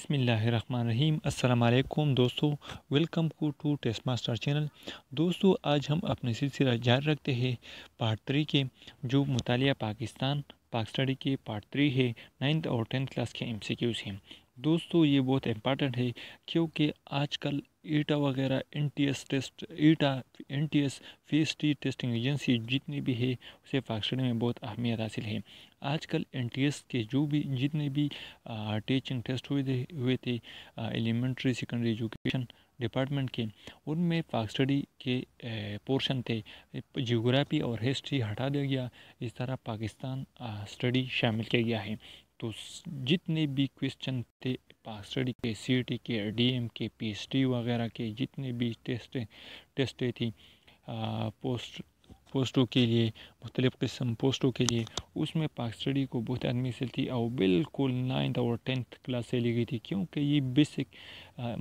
बिसमीम् अल्लाम दोस्तों वेलकम को टू टेस्ट मास्टर चैनल दोस्तों आज हम अपने सिलसिला जारी रखते हैं पार्ट थ्री के जो मुताल पाकिस्तान पाक स्टडी के पार्ट थ्री है नाइन्थ और टेंथ क्लास के एम सी क्यूज़ हैं दोस्तों ये बहुत इम्पॉर्टेंट है क्योंकि आजकल ईटा वगैरह एन टी एस टेस्ट ईटा एन टी एस फेस टी टेस्टिंग एजेंसी जितनी भी है उसे पाकिस्तान में बहुत अहमियत हासिल है आजकल एन टी एस के जो भी जितने भी टीचिंग टेस्ट हुए थे हुए थे एलिमेंट्री सेकेंडरी एजुकेशन डिपार्टमेंट के उनमें फाक स्टडी के पोर्शन थे जियोग्राफी और हिस्ट्री हटा दिया गया इस तरह पाकिस्तान स्टडी शामिल किया गया है तो जितने भी क्वेश्चन थे स्टडी के सी टी के डी एम के पी एच डी वगैरह के जितने भी टेस्ट टेस्टें थी आ, पोस्ट पोस्टों के लिए मुख्तलिफ़ किस्म पोस्टों के लिए उसमें पाक स्टडी को बहुत से थी और बिल्कुल नाइन्थ और टेंथ क्लास से ली गई थी क्योंकि ये बेसिक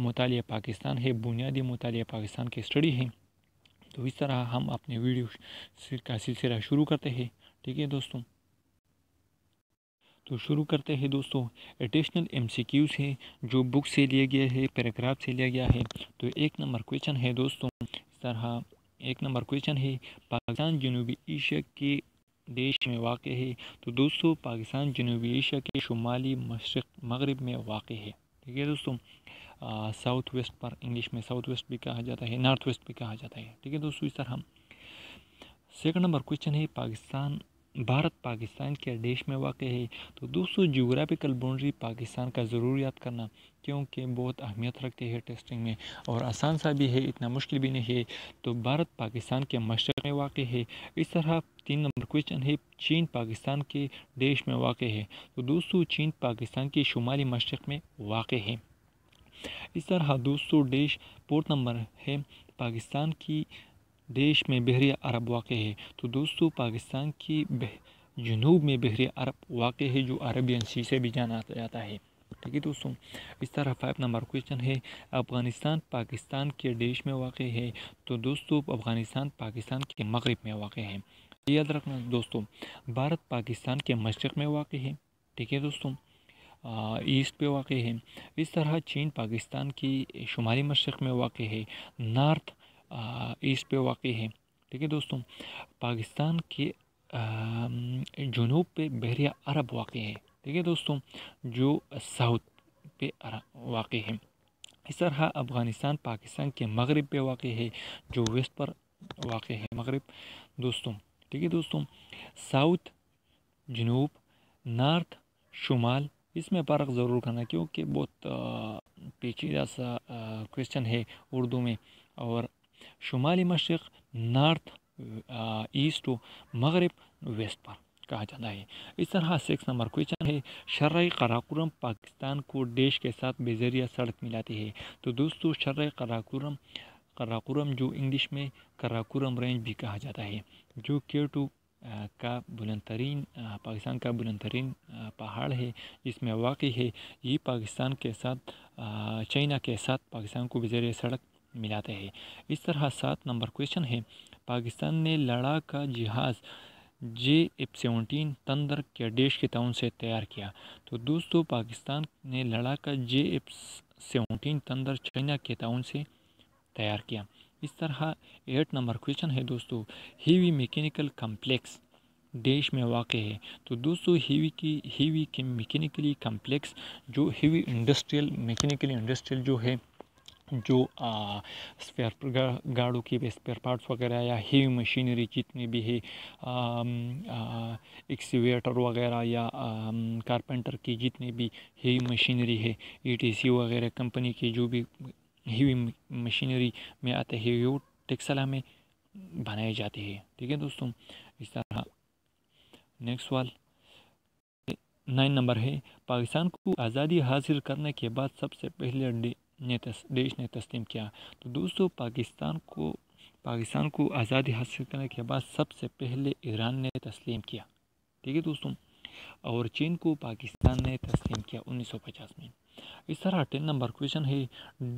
मुताल पाकिस्तान है बुनियादी मुताल पाकिस्तान की स्टडी है तो इस तरह हम अपने वीडियो का सिलसिला शुरू करते हैं ठीक है दोस्तों तो शुरू करते हैं दोस्तों एडिशनल एमसीक्यूज़ है जो बुक से लिया गया है पैराग्राफ से लिया गया है तो एक नंबर क्वेश्चन है दोस्तों इस तरह एक नंबर क्वेश्चन है पाकिस्तान जनूबी एशिया के देश में वाक़ है तो दोस्तों पाकिस्तान जनूबी एशिया के शुमाली मशरक मगरब में वाक़ है ठीक है दोस्तों साउथ वेस्ट पर इंग्लिश में साउथ वेस्ट भी कहा जाता है नॉर्थ वेस्ट भी कहा जाता है ठीक है दोस्तों इस तरह सेकंड नंबर क्वेश्चन है पाकिस्तान भारत पाकिस्तान के देश में वाक़ है तो दोस्तों जोग्राफिकल बाउंड्री पाकिस्तान का ज़रूर याद करना क्योंकि बहुत अहमियत रखते हैं टेस्टिंग में और आसान सा भी है इतना मुश्किल भी नहीं है तो भारत पाकिस्तान के मशरक़ में वाक़ है इस तरह तीन नंबर क्वेश्चन है चीन पाकिस्तान के देश में वाक़ है तो दोस्तों चीन पाकिस्तान के शुमाली मशरक़ में वाक़ है इस तरह दोस्तों देश पोर्ट नंबर है पाकिस्तान की देश में बहरी अरब वाक़ है तो दोस्तों पाकिस्तान की जनूब में बहरी अरब वाक़ है जो अरबियन सी से भी जाना जाता है ठीक है दोस्तों इस तरह फाइव नंबर क्वेश्चन है अफ़गानिस्तान पाकिस्तान के देश में वाक़ है तो दोस्तों अफ़गानिस्तान पाकिस्तान के मगरब में वाक़ है याद रखना दोस्तों भारत पाकिस्तान के मशरक़ में वाक़ है ठीक है दोस्तों ईस्ट पे वाक़ है इस तरह चीन पाकिस्तान की शुमाली मशरक़ में वाक़ है नार्थ ईस्ट पे वाक़ है ठीक है दोस्तों पाकिस्तान के जुनूब पे बहरिया अरब वाक़ है ठीक है दोस्तों जो साउथ पे वाक़ है इस तरह अफ़गानिस्तान पाकिस्तान के मगरब पे वाक़ है जो वेस्ट पर वाक़ है मगरब दोस्तों ठीक है दोस्तों साउथ जनूब नॉर्थ शुमाल इसमें फ़र्क ज़रूर करना क्योंकि बहुत पेचीदा सा क्वेश्चन है उर्दू में और शुमाली मशरक़ नॉर्थ ईस्ट व मगरब वेस्ट पर कहा जाता है इस तरह सिक्स नंबर क्वेश्चन है शर्र कराकुरम पाकिस्तान को देश के साथ बेजरिया सड़क मिलाती है तो दोस्तों शर्र कराकुरम कराकुरम जो इंग्लिश में कराकुरम रेंज भी कहा जाता है जो केयर टू का बुलंद तरीन पाकिस्तान का बुलंद तरीन पहाड़ है इसमें वाकई है ये पाकिस्तान के साथ चाइना के साथ पाकिस्तान को बजरिया सड़क मिलाते हैं इस तरह सात नंबर क्वेश्चन है पाकिस्तान ने का जहाज़ जे एफ सेवनटीन तंदर कैडेश के ताउन से तैयार किया तो दोस्तों पाकिस्तान ने का J F seventeen thunder China के तौन से तैयार किया इस तरह एट नंबर क्वेश्चन है दोस्तों हीवी मैकेनिकल कम्प्लेक्स देश में वाक़ है तो दोस्तों हीवी की हीवी के मैकेनिकली कम्प्लेक्स जो हीवी इंडस्ट्रियल मैकेनिकली इंडस्ट्रियल जो है जो स्पेयर गाड़ों के स्पेयर पार्ट्स वगैरह या हेवी मशीनरी जितनी भी है एक्सीवेटर वगैरह या कारपेंटर की जितनी भी हेवी मशीनरी है ई e वगैरह कंपनी की जो भी हेवी मशीनरी में आते हैं वो टेक्सला में बनाए जाते हैं ठीक है दोस्तों इस तरह नेक्स्ट सवाल नाइन नंबर है पाकिस्तान को आज़ादी हासिल करने के बाद सबसे पहले ने तस, देश ने तस्लीम किया तो दोस्तों पाकिस्तान को पाकिस्तान को आज़ादी हासिल करने के बाद सबसे पहले ईरान ने तस्लीम किया ठीक है दोस्तों और चीन को पाकिस्तान ने तस्लीम किया 1950 में इस तरह टेन नंबर क्वेश्चन है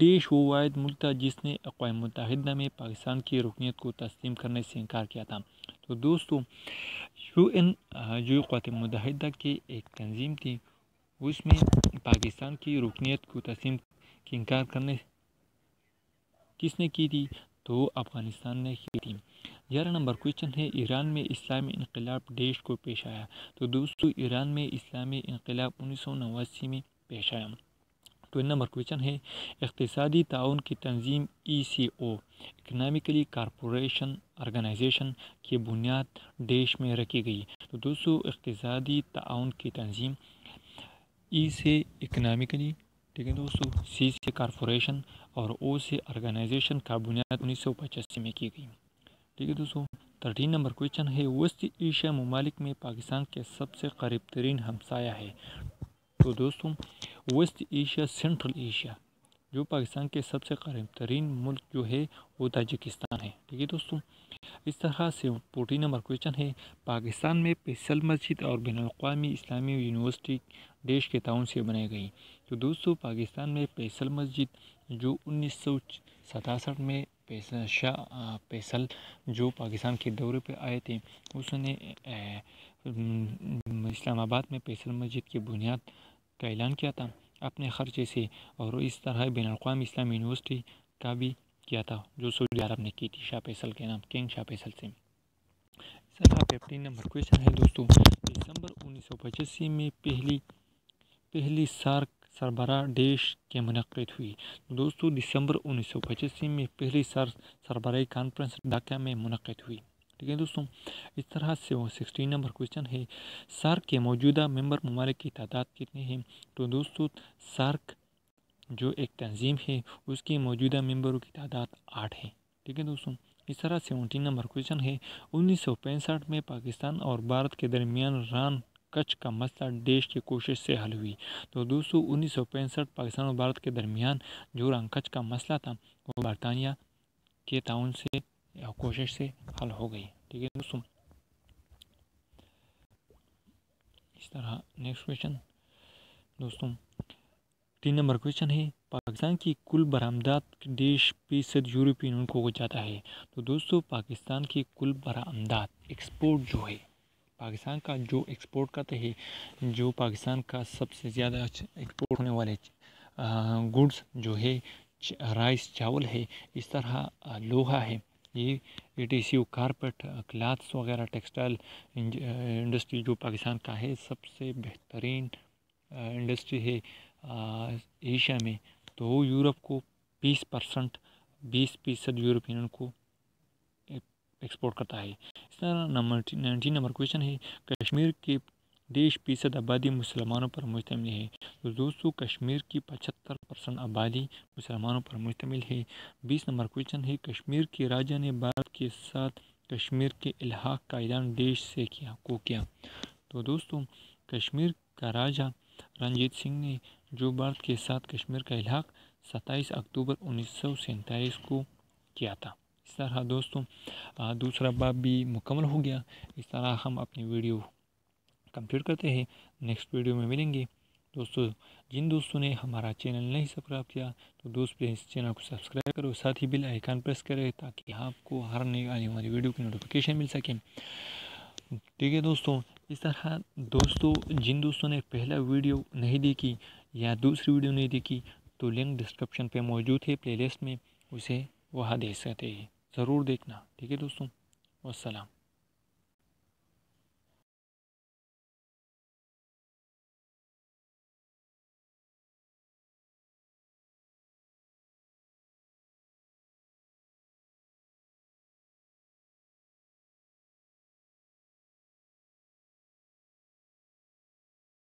देश वो वायद मुल्क था जिसने अकवा मुतहदा में पाकिस्तान की रुकनीत को तस्लीम करने से इनकार किया था तो दोस्तों यू एन जो अकवा मुतहदा की एक तंजीम थी उसमें पाकिस्तान की रुकनीत को तस्लीम कि इनकार करने किसने की थी तो अफ़गानिस्तान ने की थी ग्यारह नंबर क्वेश्चन है ईरान में इस्लामी इनकलाब देश को पेश आया तो दोस्तों ईरान में इस्लामी इनकलाब उन्नीस सौ नवासी में पेश आया ट्वेल्व नंबर क्वेश्चन है इकतसादी ताउन की तंजीम E C O economically corporation organization की बुनियाद देश में रखी गई तो दोस्तों इकतसादी ताउन की तंजीम ई से इकनॉमिकली ठीक है दोस्तों सी से कॉरपोरेशन और ओ से ऑर्गेनाइजेशन का बुनियाद उन्नीस सौ पचासी में की गई ठीक है दोस्तों थर्टीन नंबर क्वेश्चन है वेस्ट एशिया ममालिक में पाकिस्तान के सबसे करीब तरीन हमसाया है तो दोस्तों वेस्ट एशिया सेंट्रल एशिया जो पाकिस्तान के सबसे करीब तरीन मुल्क जो है वो ताजिकिस्तान है ठीक है दोस्तों इस तरह से फोर्टी नंबर क्वेश्चन है पाकिस्तान में पेसल मस्जिद और बैन अवी इस्लामी यूनिवर्सिटी देश के ताउन से बनाई गई तो दोस्तों पाकिस्तान में फैसल मस्जिद जो उन्नीस में फैसल शाह फैसल जो पाकिस्तान के दौरे पर आए थे उसने इस्लामाबाद में फैसल मस्जिद की बुनियाद का ऐलान किया था अपने ख़र्चे से और इस तरह बैन अवी इस्लामी यूनिवर्सिटी का भी किया था जो सऊदी अरब ने की थी शाह फैसल के नाम किंग शाह फैसल से सर आप फिफ्टीन नंबर क्वेश्चन है दोस्तों दिसंबर उन्नीस सौ पचासी में पहली पहली सार्क सरबरा देश के मनद हुई दोस्तों दिसंबर उन्नीस सौ पचासी में पहली सार्क सरबराही कॉन्फ्रेंस ढाका में मनद हुई ठीक है दोस्तों इस तरह से वो सिक्सटीन नंबर क्वेश्चन है सार्क के मौजूदा मेंबर ममालिक की तादाद कितने हैं तो दोस्तों सार्क जो एक तंजीम है उसके मौजूदा मेंबरों की तादाद आठ है ठीक है दोस्तों इस तरह सेवनटीन नंबर क्वेश्चन है उन्नीस में पाकिस्तान और भारत के दरमियान रान कच्छ का मसला देश की कोशिश से हल हुई तो दोस्तों उन्नीस पाकिस्तान और भारत के दरमियान जो रान कच्छ का मसला था वो बरतानिया के ताउन से कोशिश से हल हो गई ठीक है दोस्तों इस तरह नेक्स्ट क्वेश्चन दोस्तों तीन नंबर क्वेश्चन है पाकिस्तान की कुल बरामदात देश फीसद यूरोपीय को हो जाता है तो दोस्तों पाकिस्तान की कुल बरामदात एक्सपोर्ट जो है पाकिस्तान का जो एक्सपोर्ट करते हैं जो पाकिस्तान का सबसे ज़्यादा एक्सपोर्ट होने वाले गुड्स जो है राइस चावल है इस तरह लोहा है ये इट टी यू कारपेट क्लाथ्स वगैरह टेक्सटाइल इंडस्ट्री जो पाकिस्तान का है सबसे बेहतरीन इंडस्ट्री है एशिया में तो यूरोप को बीस परसेंट बीस फीसद यूरोपियन को एक्सपोर्ट करता है इस तरह नंबर नाइनटीन नंबर क्वेश्चन है कश्मीर के देश फीसद आबादी मुसलमानों पर मुश्तमिल है दोस्तों कश्मीर की पचहत्तर परसेंट आबादी मुसलमानों पर मुश्तमिल है बीस नंबर क्वेश्चन है कश्मीर के राजा ने भारत के साथ कश्मीर के इलाहाक का ऐलान देश से किया को किया तो दोस्तों कश्मीर का राजा रंजीत सिंह ने जो भारत के साथ कश्मीर का इलाहा सत्ताईस अक्टूबर उन्नीस को किया था इस तरह दोस्तों दूसरा बाब भी मुकम्मल हो गया इस तरह हम अपनी वीडियो कंप्लीट करते हैं नेक्स्ट वीडियो में मिलेंगे दोस्तों जिन दोस्तों ने हमारा चैनल नहीं सब्सक्राइब किया तो दोस्त प्लीज़ चैनल को सब्सक्राइब करो साथ ही बिल आइकन प्रेस करें ताकि आपको हर नई आने वाली वीडियो की नोटिफिकेशन मिल सके ठीक है दोस्तों इस तरह दोस्तों जिन दोस्तों ने पहला वीडियो नहीं देखी या दूसरी वीडियो नहीं देखी तो लिंक डिस्क्रिप्शन पर मौजूद है प्ले में उसे वहाँ देख सकते हैं ज़रूर देखना ठीक है दोस्तों वसलम